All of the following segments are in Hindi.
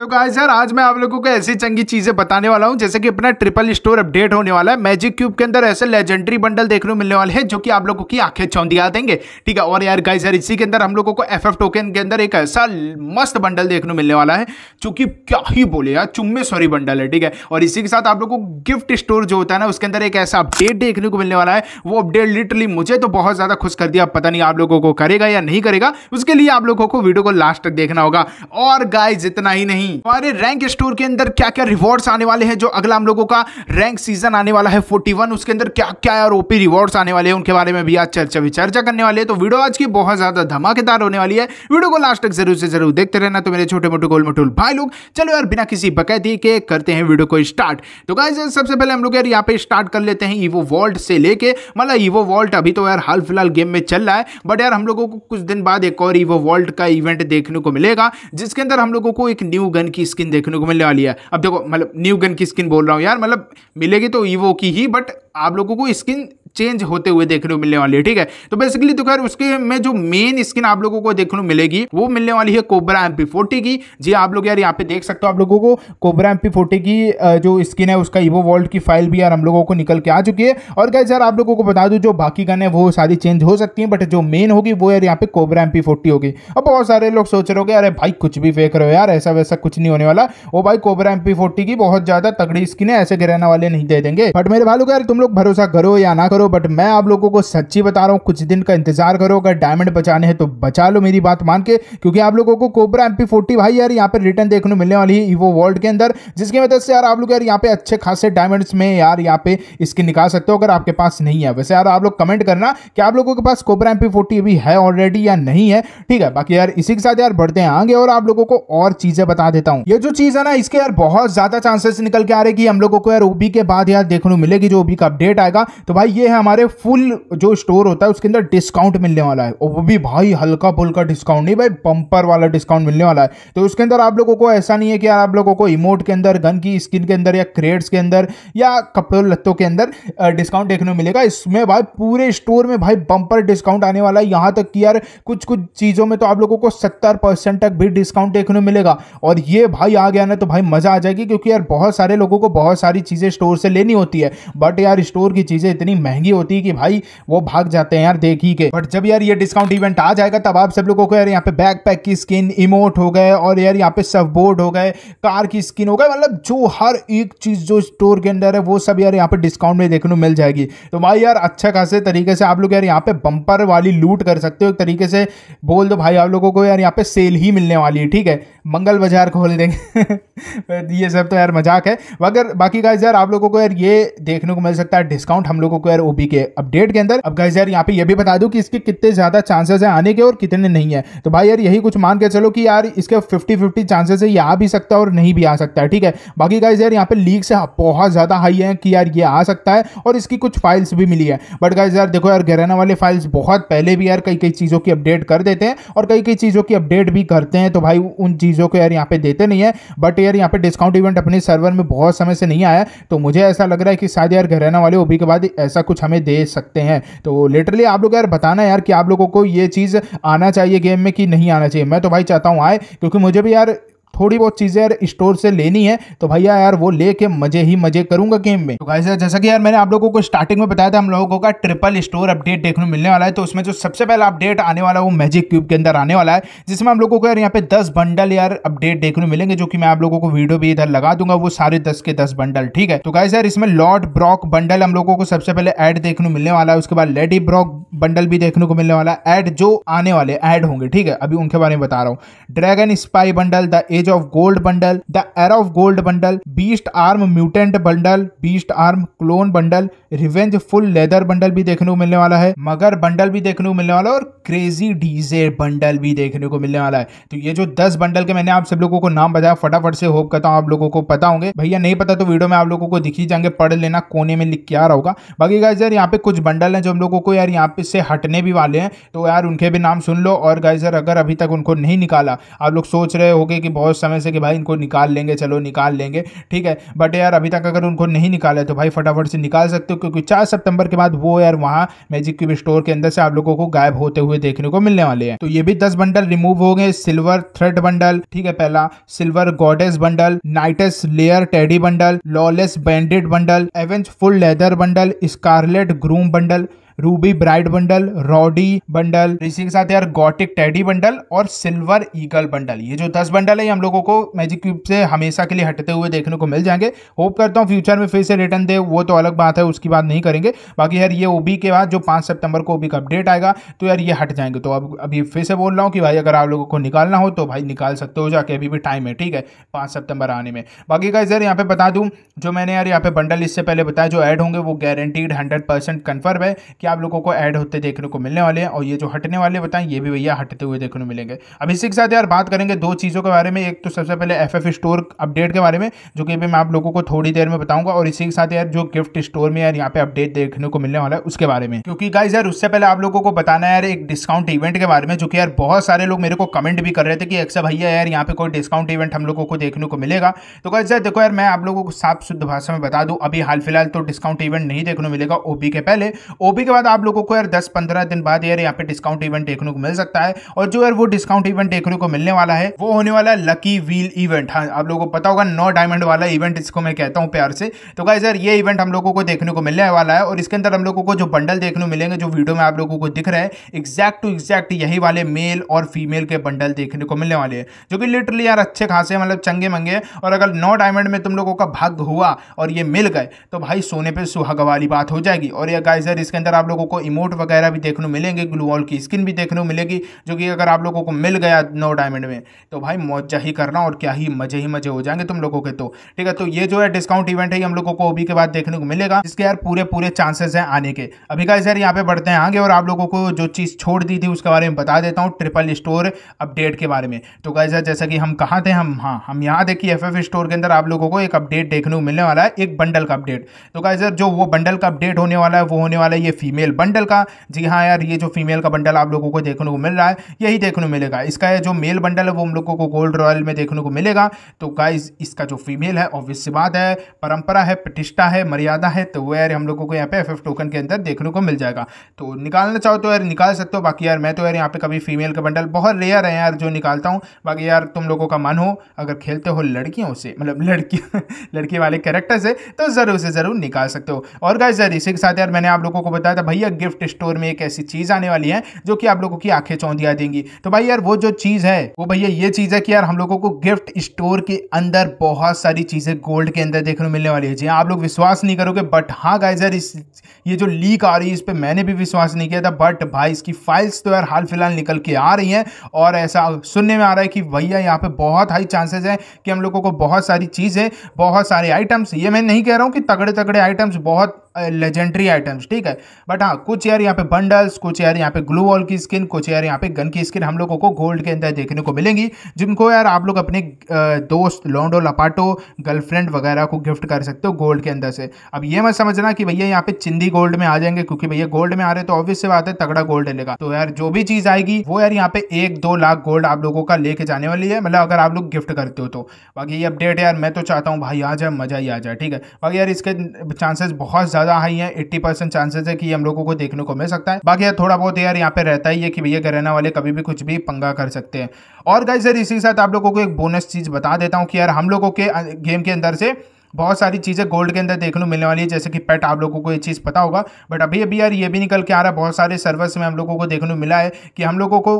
तो गाइस यार आज मैं आप लोगों को ऐसी चंगी चीज़ें बताने वाला हूं जैसे कि अपना ट्रिपल स्टोर अपडेट होने वाला है मैजिक क्यूब के अंदर ऐसे लेजेंडरी बंडल देखने को मिलने वाले हैं जो कि आप लोगों की आंखें चौंधिया देंगे ठीक है और यार गाइस यार इसी के अंदर हम लोगों को एफ एफ टोकन के अंदर एक ऐसा मस्त बंडल देखने को मिलने वाला है जो कि क्या ही बोले यार चुम्बे सॉरी बंडल है ठीक है और इसी के साथ आप लोग को गिफ्ट स्टोर जो होता है ना उसके अंदर एक ऐसा अपडेट देखने को मिलने वाला है वो अपडेट लिटरली मुझे तो बहुत ज़्यादा खुश कर दिया पता नहीं आप लोगों को करेगा या नहीं करेगा उसके लिए आप लोगों को वीडियो को लास्ट तक देखना होगा और गाय जितना ही नहीं नहीं हमारे रैंक स्टोर के अंदर क्या क्या रिवॉर्ड्स आने वाले हैं जो अगला हम लोगों का रैंक सीजन आने वाला है फोर्टी उसके अंदर क्या क्या और ओपी रिवॉर्ड्स आने वाले हैं उनके बारे में भी आज चर्चा विचर्चा करने वाले हैं तो वीडियो आज की बहुत ज्यादा धमाकेदार होने वाली है वीडियो को लास्ट तक जरूर से जरूर देखते रहना तो मेरे छोटे मोटे गोल मटोल भाई लोग चलो यार बिना किसी बकैदी के करते हैं वीडियो को स्टार्ट तो गाइज सबसे पहले हम लोग यार यहाँ पे स्टार्ट कर लेते हैं ईवो वॉल्ट से लेके मतलब ईवो वॉल्ट अभी तो यार हाल फिलहाल गेम में चल रहा है बट यार हम लोगों को कुछ दिन बाद एक और ईवो वॉल्ट का इवेंट देखने को मिलेगा जिसके अंदर हम लोगों को एक न्यू गन की स्किन देखने को मिलने वाली है अब देखो मतलब न्यू गन की स्किन बोल रहा हूँ यार मतलब मिलेगी तो ईवो की ही बट आप लोगों को स्किन चेंज होते हुए देखने को मिलने वाली है ठीक है तो बेसिकली तो खैर उसके में जो मेन स्किन आप लोगों को देखने को मिलेगी वो मिलने वाली है कोबरा एम की जी आप लोग यार यहाँ पे देख सकते हो आप लोगों को कोबरा एम की जो स्किन है उसका इवो वॉल्ट की फाइल भी यार हम लोगों को निकल के आ चुकी है और क्या यार आप लोगों को बता दूँ जो बाकी गन है वो सारी चेंज हो सकती है बट जो मेन होगी वो यार यहाँ पे कोबरा एम होगी अब बहुत सारे लोग सोच रहे हो अरे भाई कुछ भी फेंक रहे हो यार ऐसा वैसा कुछ नहीं होने वाला वो भाई कोबरा एम की बहुत ज्यादा तगड़ी स्किन है ऐसे गिराने वाले नहीं दे देंगे बट मेरे भाई यार तुम लोग भरोसा करो या ना करो लो बट मैं आप लोगों को सच्ची बता रहा हूँ कुछ दिन का इंतजार करो अगर डायमंड बचाने हैं तो बचा लो मेरी बात मान के क्योंकि आप लोगों को कोबरा एमपी फोर्टी भाई यार यहाँ पर रिटर्न देखने मिलने वाली है वो वर्ल्ड के अंदर जिसकी मदद से यार आप लोग यार यहाँ पे अच्छे खासे डायमंड्स में यार यहाँ पे इसके निकाल सकते हो अगर आपके पास नहीं है वैसे यार आप लोग कमेंट करना कि आप लोगों के पास कोबरा एमपी फोर्टी अभी है ऑलरेडी या नहीं है ठीक है बाकी यार इसी के साथ यार बढ़ते हैं आगे और आप लोगों को और चीजें बता देता हूँ ये जो चीज है ना इसके यार बहुत ज्यादा चांसेस निकल के आ रहे कि हम लोगों को यार ओबी के बाद यार देखने मिलेगी जो ओबी का अपडेट आएगा तो भाई ये है हैं हमारे फुल जो स्टोर होता है उसके अंदर डिस्काउंट मिलने वाला है और वो भी भाई हल्का फुल्का डिस्काउंट नहीं भाई बम्पर वाला डिस्काउंट मिलने वाला है तो उसके अंदर आप लोगों को ऐसा नहीं है कि यार आप लोगों को इमोट के अंदर गन की स्किन के अंदर या क्रेड्स के अंदर या कपड़ों लत्तों के अंदर डिस्काउंट देखने को मिलेगा इसमें भाई पूरे स्टोर में भाई बम्पर डिस्काउंट आने वाला है यहाँ तक कि यार कुछ कुछ चीज़ों में तो आप लोगों को सत्तर तक भी डिस्काउंट देखने को मिलेगा और ये भाई आ गया ना तो भाई मज़ा आ जाएगी क्योंकि यार बहुत सारे लोगों को बहुत सारी चीज़ें स्टोर से लेनी होती है बट यार स्टोर की चीज़ें इतनी महंगी महंगी होती है कि भाई वो भाग जाते हैं यार देख ही के बट जब यार ये डिस्काउंट इवेंट आ जाएगा तब आप सब लोगों को यार यहाँ पे बैक पैक की स्किन इमोट हो गए और यार यहाँ पे सब बोर्ड हो गए कार की स्किन हो गए मतलब जो हर एक चीज जो स्टोर के अंदर है वो सब यार यहाँ पे डिस्काउंट में देखने को मिल जाएगी तो भाई यार अच्छा खासे तरीके से आप लोग यार यहाँ पे बंपर वाली लूट कर सकते हो एक तरीके से बोल दो भाई आप लोगों को यार यहाँ पे सेल ही मिलने वाली है ठीक है मंगल बाजार खोल देंगे ये सब तो यार मजाक है अगर बाकी गाइज यार आप लोगों को यार ये देखने को मिल सकता है डिस्काउंट हम लोगों को यार ओबी के अपडेट के अंदर अब गाइज यार यहाँ पे ये भी बता दूं कि इसके कितने ज़्यादा चांसेस हैं आने के और कितने नहीं है तो भाई यार यही कुछ मान के चलो कि यार इसके फिफ्टी फिफ्टी चांसेस है ये आ भी सकता है और नहीं भी आ सकता है ठीक है बाकी गाइज यार यहाँ पे लीक से बहुत ज़्यादा हाई है कि यार ये आ सकता है और इसकी कुछ फाइल्स भी मिली है बट गाइज यार देखो यार गहराना वाले फाइल्स बहुत पहले भी यार कई कई चीज़ों की अपडेट कर देते हैं और कई कई चीज़ों की अपडेट भी करते हैं तो भाई उन चीज़ चीज़ों को यार यहाँ पे देते नहीं है बट यार यहाँ पे डिस्काउंट इवेंट अपने सर्वर में बहुत समय से नहीं आया तो मुझे ऐसा लग रहा है कि शायद यार घराना वाले ओबी के बाद ऐसा कुछ हमें दे सकते हैं तो लिटरली आप लोग यार बताना यार कि आप लोगों को ये चीज़ आना चाहिए गेम में कि नहीं आना चाहिए मैं तो भाई चाहता हूँ आए क्योंकि मुझे भी यार थोड़ी बहुत चीज़ें यार स्टोर से लेनी है तो भैया यार वो लेके मजे ही मजे करूंगा गेम में तो गाइस यार जैसा कि यार मैंने आप लोगों को स्टार्टिंग में बताया था हम लोगों का ट्रिपल स्टोर अपडेट देखने मिलने वाला है तो उसमें जो सबसे पहला अपडेट आने वाला है वो मैजिक क्यूब के अंदर आने वाला है जिसमें हम लोगों को यार यहाँ पे दस बंडल यार अपडेट देखने मिलेंगे जो कि मैं आप लोगों को वीडियो भी इधर लगा दूंगा वो सारे दस के दस बंडल ठीक है तो गाइस यार इसमें लॉर्ड ब्रॉक बंडल हम लोगों को सबसे पहले एड देखने मिलने वाला है उसके बाद लेडी ब्रॉक बंडल भी देखने को मिलने वाला है एड जो आने वाले एड होंगे ठीक है अभी उनके बारे में बता रहा हूँ dragon spy bundle the age of gold bundle the era of gold bundle beast arm mutant bundle beast arm clone bundle revenge full leather bundle भी देखने को मिलने वाला है मगर बंडल भी देखने को मिलने वाला है और क्रेजी डीजे बंडल भी देखने को मिलने वाला है तो ये जो दस बंडल के मैंने आप सब लोगों को नाम बताया फटाफट से होप करता हूँ आप लोगों को पता होंगे भैया नहीं पता तो वीडियो में आप लोगों को दिखी जाएंगे पढ़ लेना कोने में लिख के आ रहा होगा बाकी यार यहाँ पे कुछ बंडल है जो हम लोगों को यार यहाँ आप से हटने भी वाले हैं तो यार उनके भी नाम सुन लो और गाइज अगर अभी तक उनको नहीं निकाला आप लोग सोच रहे हो कि बहुत समय से कि भाई इनको निकाल लेंगे चलो निकाल लेंगे ठीक है बट यार अभी तक अगर उनको नहीं निकाला तो भाई फटाफट से निकाल सकते हो क्योंकि चार सितंबर के बाद वो यार वहाँ मैजिक क्यूब स्टोर के अंदर से आप लोगों को गायब होते हुए देखने को मिलने वाले हैं तो ये भी दस बंडल रिमूव हो गए सिल्वर थ्रेड बंडल ठीक है पहला silver goddess bundle knights layer teddy bundle lawless banded bundle avenge full leather bundle scarlet groom bundle ruby bride bundle rowdy bundle तो इसी के साथ यार गॉटिक टेडी बंडल और सिल्वर ईगल बंडल ये जो दस बंडल है हम लोगों को मैजिक क्यूब से हमेशा के लिए हटते हुए देखने को मिल जाएंगे होप करता हूँ फ्यूचर में फिर से रिटर्न दे वो तो अलग बात है उसकी बात नहीं करेंगे बाकी यार ये ओबी के बाद जो पांच सितंबर को ओबी का अपडेट आएगा तो यार ये हट जाएंगे तो अब अभी फिर से बोल रहा हूँ कि भाई अगर आप लोगों को निकालना हो तो भाई निकाल सकते हो जाके अभी भी टाइम है ठीक है पाँच सितंबर आने में बाकी का यार यहाँ पे बता दूँ जो मैंने यार यहाँ पे बंडल इससे पहले बताया जो ऐड होंगे वो गारंटीड हंड्रेड परसेंट कन्फर्म है कि कि आप लोगों को ऐड होते देखने को मिलने वाले हैं और ये जो हटने वाले बताएं ये भी भैया हटते हुए देखने को मिलेंगे अब इसी के साथ यार बात करेंगे दो चीज़ों के बारे में एक तो सबसे पहले एफ स्टोर अपडेट के बारे में जो कि मैं आप लोगों को थोड़ी देर में बताऊंगा और इसी के साथ यार जो गिफ्ट स्टोर में यार यहाँ पे अपडेट देखने को मिलने वाला है उसके बारे में क्योंकि गाइज यार उससे पहले आप लोगों को बताना यार एक डिस्काउंट इवेंट के बारे में जो कि यार बहुत सारे लोग मेरे को कमेंट भी कर रहे थे कि अक्सर भैया यार यहाँ पे कोई डिस्काउंट इवेंट हम लोगों को देखने को मिलेगा तो गाइज यार देखो यार मैं आप लोगों को साफ शुद्ध भाषा में बता दूँ अभी हाल फिलहाल तो डिस्काउंट इवेंट नहीं देखने को मिलेगा ओबी के पहले ओबी के बाद आप लोगों को यार दस पंद्रह दिन बाद यार यहाँ पे डिस्काउंट इवेंट देखने को मिल सकता है और जो यार वो डिस्काउंट इवेंट देखने को मिलने वाला है वो होने वाला है लकी व्हील इवेंट हाँ आप लोगों को पता होगा नो डायमंड वाला इवेंट इसको मैं कहता हूँ प्यार से तो क्या यार ये इवेंट हम लोगों को देखने को मिलने वाला है और इसके अंदर हम लोगों को जो बंडल देखने को मिलेंगे जो वीडियो में आप लोगों को दिख रहा है एक्जैक्ट टू एक्जैक्ट यही वाले मेल और फीमेल के बंडल देखने को मिलने वाले हैं जो कि लिटरली यार अच्छे खासे मतलब चंगे मंगे और अगर नो डायमंड में तुम लोगों का भाग हुआ और ये मिल गए तो भाई सोने पर सुहाग वाली बात हो जाएगी और ये गाइजर इसके अंदर आप आप लोगों को इमोट वगैरह भी देखने मिलेंगे ग्लू वॉल की स्किन भी देखने को मिलेगी जो कि अगर आप लोगों को मिल गया नो डायमंड में तो भाई मौजा ही करना और क्या ही मजे ही मजे हो जाएंगे तुम लोगों के तो ठीक है तो ये जो है डिस्काउंट इवेंट है हम लोगों को अभी के बाद देखने को मिलेगा इसके यार पूरे पूरे चांसेस हैं आने के अभी का यार यहाँ पे बढ़ते हैं आगे और आप लोगों को जो चीज़ छोड़ दी थी उसके बारे में बता देता हूँ ट्रिपल स्टोर अपडेट के बारे में तो गाय जैसा कि हम कहाँ थे हम हाँ हम यहाँ देखिए एफ एफ स्टोर के अंदर आप लोगों को एक अपडेट देखने को मिलने वाला है एक बंडल का अपडेट तो गाय जो वो बंडल का अपडेट होने वाला है वो होने वाला है ये फीमेल फीमेल बंडल का जी हाँ यार ये जो फीमेल का बंडल आप लोगों को देखने को मिल रहा है यही देखने को मिलेगा इसका जो मेल बंडल है वो हम लोगों को गोल्ड रॉयल में देखने को मिलेगा तो गाइज इसका जो फीमेल है ऑब्वियस बात है परंपरा है प्रतिष्ठा है मर्यादा है तो वो यार हम लोगों को यहाँ पे एफ टोकन के अंदर देखने को मिल जाएगा तो निकालना चाहो तो यार निकाल सकते हो बाकी यार मैं तो यार यहाँ पे कभी फीमेल का बंडल बहुत रेयर है यार जो निकालता हूँ बाकी यार तुम लोगों का मन हो अगर खेलते हो लड़कियों से मतलब लड़की लड़की वाले कैरेक्टर से तो ज़रूर से ज़रूर निकाल सकते हो और गाइज यार इसी के साथ यार मैंने आप लोगों को बताया था भैया गिफ्ट स्टोर में एक ऐसी चीज़ आने वाली है जो कि आप लोगों की आंखें चौंधिया देंगी तो भाई यार वो जो चीज़ है वो भैया ये चीज़ है कि यार हम लोगों को गिफ्ट स्टोर के अंदर बहुत सारी चीज़ें गोल्ड के अंदर देखने को मिलने वाली है जी हाँ, आप लोग विश्वास नहीं करोगे बट हाँ गाइज यार इस ये जो लीक आ रही है इस पर मैंने भी विश्वास नहीं किया था बट भाई इसकी फाइल्स तो यार हाल फिलहाल निकल के आ रही है और ऐसा सुनने में आ रहा है कि भैया यहाँ पे बहुत हाई चांसेस है कि हम लोगों को बहुत सारी चीज़ें बहुत सारे आइटम्स ये मैं नहीं कह रहा हूँ कि तगड़े तगड़े आइटम्स बहुत लेजेंडरी आइटम्स ठीक है बट हाँ कुछ यार यहाँ पे बंडल्स कुछ यार यहाँ पे ग्लू वॉल की स्किन कुछ यार यहाँ पे गन की स्किन हम लोगों को गोल्ड के अंदर देखने को मिलेंगी जिनको यार आप लोग अपने दोस्त लौंडो लपाटो गर्लफ्रेंड वगैरह को गिफ्ट कर सकते हो गोल्ड के अंदर से अब ये मत समझना कि भैया यहाँ पे चिंदी गोल्ड में आ जाएंगे क्योंकि भैया गोल्ड में आ रहे तो ऑब्वियस से बात है तगड़ा गोल्ड लेगा तो यार जो भी चीज़ आएगी वो यार यहाँ पे एक दो लाख गोल्ड आप लोगों का लेके जाने वाली है मतलब अगर आप लोग गिफ्ट करते हो तो बाकी ये अपडेट यार मैं तो चाहता हूँ भाई आ जाए मज़ा ही आ जाए ठीक है बाकी यार इसके चांसेस बहुत ज़्यादा ज़्यादा हाई है एट्टी परसेंट चांसेस है कि हम लोगों को देखने को मिल सकता है बाकी थोड़ा बहुत यार यहाँ पे रहता ही है कि भैया रहने वाले कभी भी कुछ भी पंगा कर सकते हैं और गाइज सर इसी के साथ आप लोगों को एक बोनस चीज़ बता देता हूँ कि यार हम लोगों के गेम के अंदर से बहुत सारी चीज़ें गोल्ड के अंदर देखने को मिलने वाली है जैसे कि पेट आप लोगों को ये चीज़ पता होगा बट अभी अभी यार ये भी निकल के आ रहा है बहुत सारे सर्वर्स में हम लोगों को देखने को मिला है कि हम लोगों को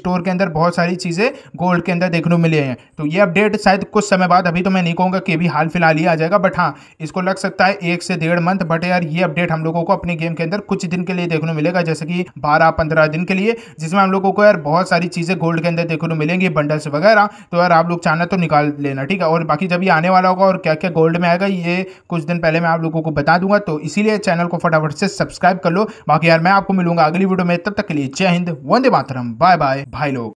स्टोर के अंदर बहुत सारी चीज़ें गोल्ड के अंदर देखने को मिली हैं तो ये अपडेट शायद कुछ समय बाद अभी तो मैं नहीं कहूँगा कि अभी हाल फिलहाल ही आ जाएगा बट हाँ इसको लग सकता है एक से डेढ़ मंथ बट यार ये अपडेट हम लोगों को अपने गेम के अंदर कुछ दिन के लिए देखने को मिलेगा जैसे कि बारह पंद्रह दिन के लिए जिसमें हम लोगों को यार बहुत सारी चीज़ें गोल्ड के अंदर देखने को मिलेंगी बंडल्स वगैरह तो यार आप लोग चाहना तो निकाल लेना ठीक है और बाकी जब ये आने वाला होगा और क्या क्या गोल्ड होल्ड में आएगा ये कुछ दिन पहले मैं आप लोगों को बता दूंगा तो इसीलिए चैनल को फटाफट से सब्सक्राइब कर लो बाकी यार मैं आपको मिलूंगा अगली वीडियो में तब तक के लिए जय हिंद वंदे मातरम बाय बाय भाई लोग